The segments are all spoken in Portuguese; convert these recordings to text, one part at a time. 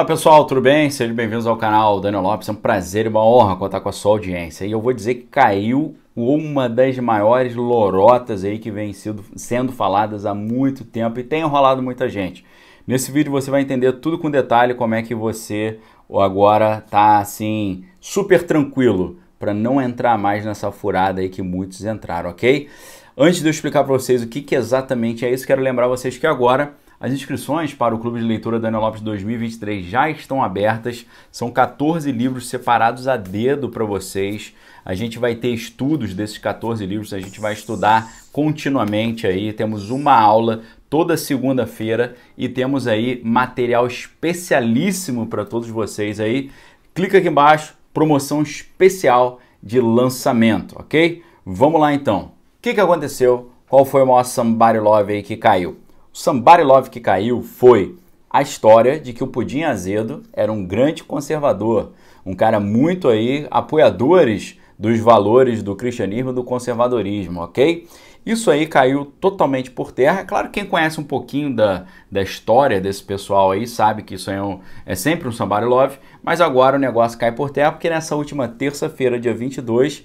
Olá pessoal, tudo bem? Sejam bem-vindos ao canal Daniel Lopes. É um prazer e uma honra contar com a sua audiência. E eu vou dizer que caiu uma das maiores lorotas aí que vem sido, sendo faladas há muito tempo e tem enrolado muita gente. Nesse vídeo você vai entender tudo com detalhe como é que você agora tá assim super tranquilo para não entrar mais nessa furada aí que muitos entraram, ok? Antes de eu explicar para vocês o que, que exatamente é isso, quero lembrar vocês que agora as inscrições para o Clube de Leitura Daniel Lopes 2023 já estão abertas. São 14 livros separados a dedo para vocês. A gente vai ter estudos desses 14 livros, a gente vai estudar continuamente aí. Temos uma aula toda segunda-feira e temos aí material especialíssimo para todos vocês aí. Clica aqui embaixo, promoção especial de lançamento, ok? Vamos lá então. O que, que aconteceu? Qual foi o maior somebody love aí que caiu? Somebody Love que caiu foi a história de que o Pudim Azedo era um grande conservador, um cara muito aí apoiadores dos valores do cristianismo e do conservadorismo, ok? Isso aí caiu totalmente por terra. É claro quem conhece um pouquinho da, da história desse pessoal aí sabe que isso é, um, é sempre um somebody love, mas agora o negócio cai por terra porque nessa última terça-feira, dia 22,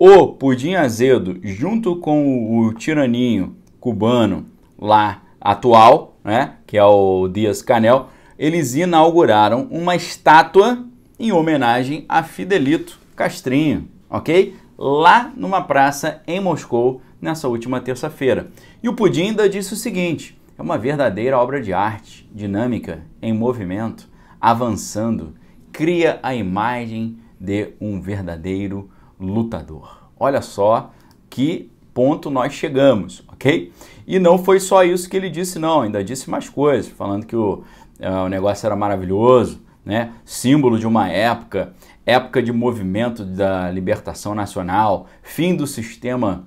o Pudim Azedo, junto com o, o tiraninho cubano lá atual, né, que é o Dias Canel, eles inauguraram uma estátua em homenagem a Fidelito Castrinho, ok? Lá numa praça em Moscou nessa última terça-feira. E o Pudim ainda disse o seguinte: é uma verdadeira obra de arte, dinâmica, em movimento, avançando, cria a imagem de um verdadeiro lutador. Olha só que ponto nós chegamos, ok? E não foi só isso que ele disse, não, ainda disse mais coisas, falando que o, uh, o negócio era maravilhoso, né? símbolo de uma época, época de movimento da libertação nacional, fim do sistema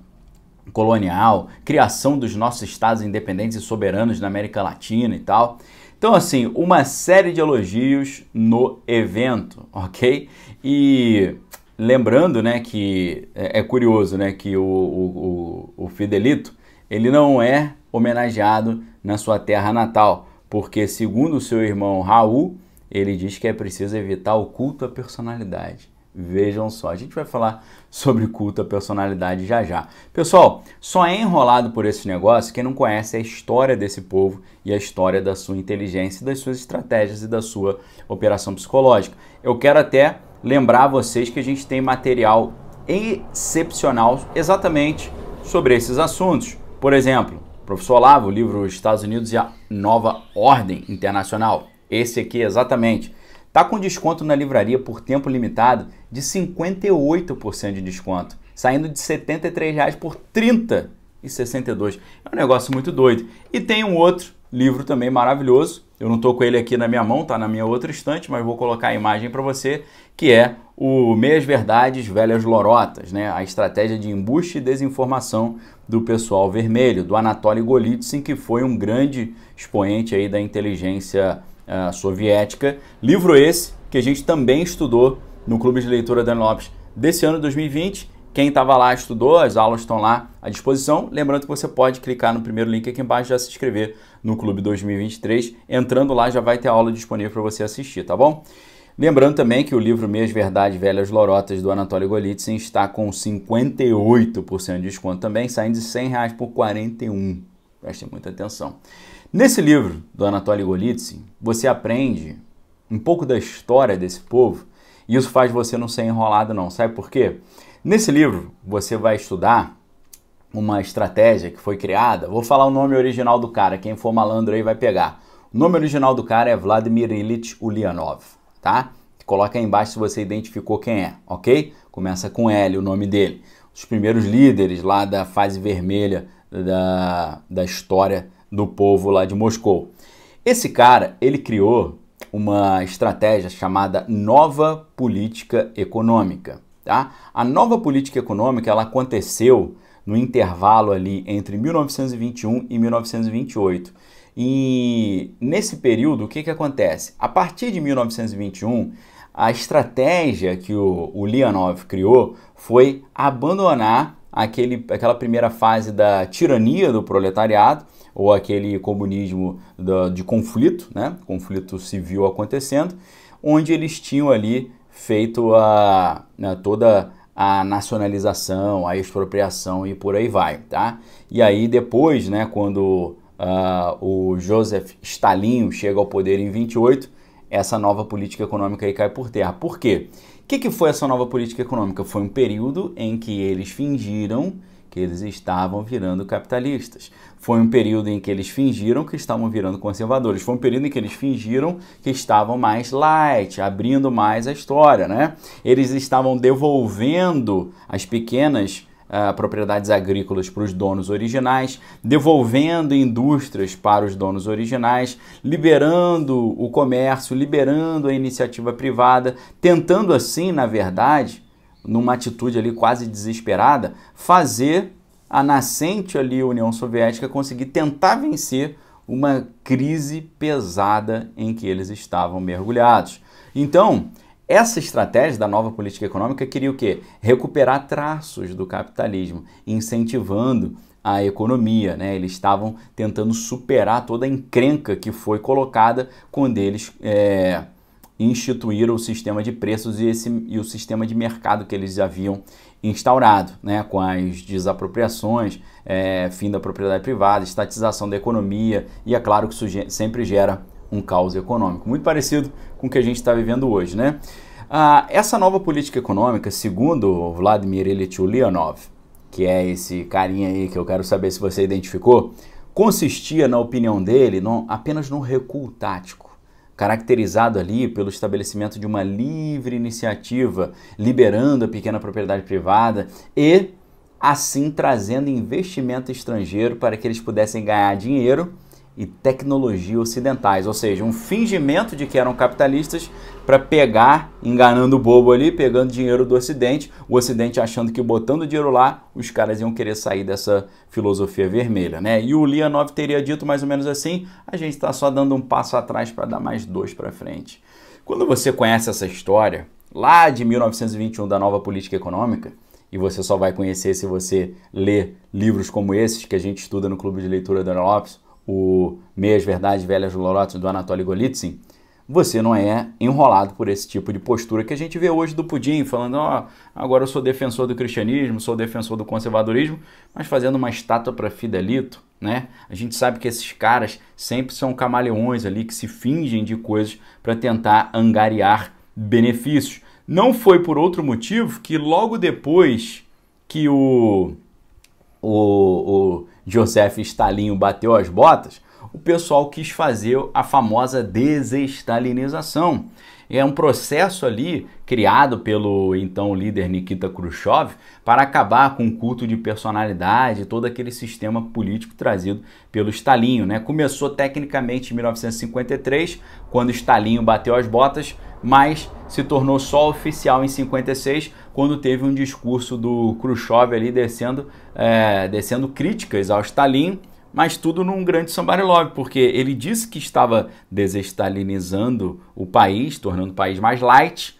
colonial, criação dos nossos estados independentes e soberanos na América Latina e tal. Então, assim, uma série de elogios no evento, ok? E Lembrando, né, que é, é curioso, né, que o, o, o, Fidelito, ele não é homenageado na sua terra natal, porque segundo seu irmão Raul, ele diz que é preciso evitar o culto à personalidade. Vejam só, a gente vai falar sobre culto à personalidade já já. Pessoal, só é enrolado por esse negócio quem não conhece a história desse povo e a história da sua inteligência, das suas estratégias e da sua operação psicológica. Eu quero até lembrar vocês que a gente tem material excepcional exatamente sobre esses assuntos. Por exemplo, professor Olavo, o livro Estados Unidos e a Nova Ordem Internacional. Esse aqui exatamente. Tá com desconto na livraria por tempo limitado de 58% de desconto, saindo de R$ reais por R$ 30,62. É um negócio muito doido. E tem um outro livro também maravilhoso, eu não estou com ele aqui na minha mão, está na minha outra estante, mas vou colocar a imagem para você, que é o Meias Verdades Velhas Lorotas, né? a estratégia de embuste e desinformação do pessoal vermelho, do Anatoly Golitsyn, que foi um grande expoente aí da inteligência uh, soviética. Livro esse que a gente também estudou no Clube de Leitura Dan Lopes desse ano 2020 quem estava lá estudou, as aulas estão lá à disposição. Lembrando que você pode clicar no primeiro link aqui embaixo e já se inscrever no Clube 2023. Entrando lá já vai ter aula disponível para você assistir, tá bom? Lembrando também que o livro Meias Verdade Velhas Lorotas do Anatoly Golitsyn está com 58% de desconto também, saindo de 100 reais por 41. Prestem muita atenção. Nesse livro do Anatoly Golitsyn, você aprende um pouco da história desse povo e isso faz você não ser enrolado não. Sabe por quê? Nesse livro, você vai estudar uma estratégia que foi criada. Vou falar o nome original do cara, quem for malandro aí vai pegar. O nome original do cara é Vladimir Ilyich Ulyanov, tá? Coloca aí embaixo se você identificou quem é, ok? Começa com L, o nome dele. Os primeiros líderes lá da fase vermelha da, da história do povo lá de Moscou. Esse cara, ele criou uma estratégia chamada Nova Política Econômica. Tá? A nova política econômica ela aconteceu no intervalo ali entre 1921 e 1928. E nesse período, o que, que acontece? A partir de 1921, a estratégia que o, o Leonov criou foi abandonar aquele, aquela primeira fase da tirania do proletariado ou aquele comunismo de conflito, né? conflito civil acontecendo, onde eles tinham ali feito a né, toda a nacionalização, a expropriação e por aí vai, tá? E aí depois, né, quando uh, o Joseph Stalin chega ao poder em 28, essa nova política econômica aí cai por terra. Por quê? O que, que foi essa nova política econômica? Foi um período em que eles fingiram que eles estavam virando capitalistas. Foi um período em que eles fingiram que estavam virando conservadores. Foi um período em que eles fingiram que estavam mais light, abrindo mais a história, né? Eles estavam devolvendo as pequenas Uh, propriedades agrícolas para os donos originais, devolvendo indústrias para os donos originais, liberando o comércio, liberando a iniciativa privada, tentando assim, na verdade, numa atitude ali quase desesperada, fazer a nascente ali União Soviética conseguir tentar vencer uma crise pesada em que eles estavam mergulhados. Então, essa estratégia da nova política econômica queria o quê? Recuperar traços do capitalismo, incentivando a economia, né? Eles estavam tentando superar toda a encrenca que foi colocada quando eles é instituíram o sistema de preços e, esse, e o sistema de mercado que eles haviam instaurado, né, com as desapropriações, é, fim da propriedade privada, estatização da economia, e é claro que isso sempre gera um caos econômico, muito parecido com o que a gente está vivendo hoje. Né? Ah, essa nova política econômica, segundo Vladimir Ilyich Leonov, que é esse carinha aí que eu quero saber se você identificou, consistia, na opinião dele, não, apenas num recuo tático caracterizado ali pelo estabelecimento de uma livre iniciativa, liberando a pequena propriedade privada e assim trazendo investimento estrangeiro para que eles pudessem ganhar dinheiro e tecnologia ocidentais, ou seja, um fingimento de que eram capitalistas para pegar, enganando o bobo ali, pegando dinheiro do Ocidente, o Ocidente achando que botando dinheiro lá, os caras iam querer sair dessa filosofia vermelha, né? E o Lianov teria dito mais ou menos assim: a gente está só dando um passo atrás para dar mais dois para frente. Quando você conhece essa história, lá de 1921 da nova política econômica, e você só vai conhecer se você ler livros como esses que a gente estuda no Clube de Leitura da Ana Lopes, o Meias Verdades Velhas Lorotes do Anatoly Golitsyn, você não é enrolado por esse tipo de postura que a gente vê hoje do Pudim, falando, ó, oh, agora eu sou defensor do cristianismo, sou defensor do conservadorismo, mas fazendo uma estátua para Fidelito, né? A gente sabe que esses caras sempre são camaleões ali que se fingem de coisas para tentar angariar benefícios. Não foi por outro motivo que logo depois que o o, o Joseph Stalinho bateu as botas, o pessoal quis fazer a famosa desestalinização. É um processo ali criado pelo então líder Nikita Khrushchev para acabar com o culto de personalidade, todo aquele sistema político trazido pelo Stalinho. Né? Começou tecnicamente em 1953, quando Stalinho bateu as botas, mas se tornou só oficial em 56 quando teve um discurso do Khrushchev ali descendo, é, descendo críticas ao Stalin, mas tudo num grande somebody love, porque ele disse que estava desestalinizando o país, tornando o país mais light,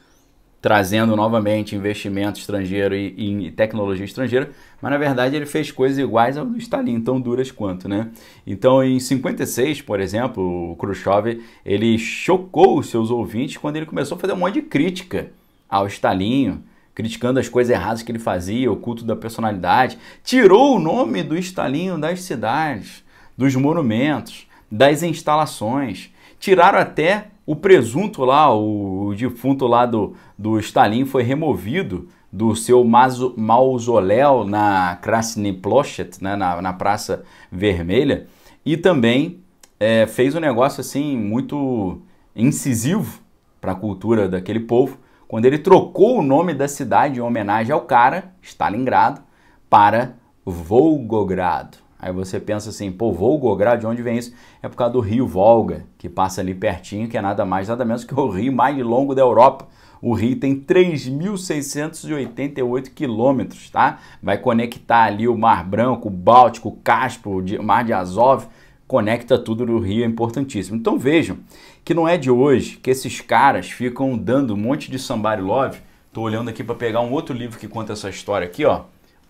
trazendo novamente investimento estrangeiro e, e, e, tecnologia estrangeira, mas na verdade ele fez coisas iguais ao do Stalin, tão duras quanto, né? Então, em 56, por exemplo, o Khrushchev, ele chocou os seus ouvintes quando ele começou a fazer um monte de crítica ao Stalin, criticando as coisas erradas que ele fazia, o culto da personalidade, tirou o nome do Stalin das cidades, dos monumentos, das instalações, tiraram até o presunto lá, o, defunto lá do, do Stalin foi removido do seu maso, mausoléu na Krasny Plochet, né, na, na Praça Vermelha, e também é, fez um negócio assim muito incisivo para a cultura daquele povo, quando ele trocou o nome da cidade em homenagem ao cara, Stalingrado, para Volgogrado. Aí você pensa assim, pô, Volgograd, de onde vem isso? É por causa do rio Volga, que passa ali pertinho, que é nada mais, nada menos que o rio mais longo da Europa. O rio tem 3.688 quilômetros, tá? Vai conectar ali o Mar Branco, o Báltico, o Caspo, o Mar de Azov, conecta tudo no rio, é importantíssimo. Então vejam que não é de hoje que esses caras ficam dando um monte de somebody love. Tô olhando aqui para pegar um outro livro que conta essa história aqui, ó.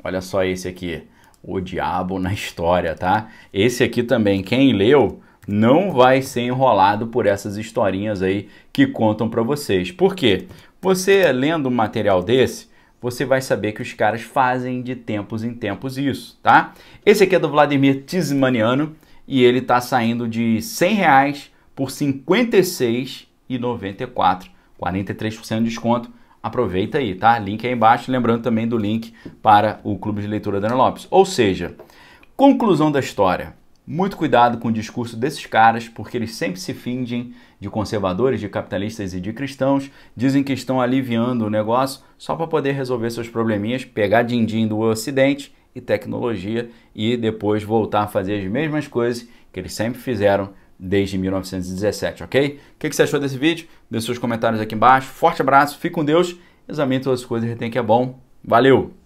Olha só esse aqui o diabo na história, tá? Esse aqui também, quem leu não vai ser enrolado por essas historinhas aí que contam para vocês. Por quê? Você lendo um material desse, você vai saber que os caras fazem de tempos em tempos isso, tá? Esse aqui é do Vladimir Tismaniano e ele tá saindo de 100 reais por R$ 56,94, 43% de desconto aproveita aí, tá? Link aí embaixo, lembrando também do link para o Clube de Leitura Daniel Lopes. Ou seja, conclusão da história. Muito cuidado com o discurso desses caras, porque eles sempre se fingem de conservadores, de capitalistas e de cristãos, dizem que estão aliviando o negócio só para poder resolver seus probleminhas, pegar din-din do ocidente e tecnologia e depois voltar a fazer as mesmas coisas que eles sempre fizeram desde 1917, ok? O que, que você achou desse vídeo? Deixe seus comentários aqui embaixo. Forte abraço, fique com Deus, examine todas as coisas, e retém que é bom. Valeu!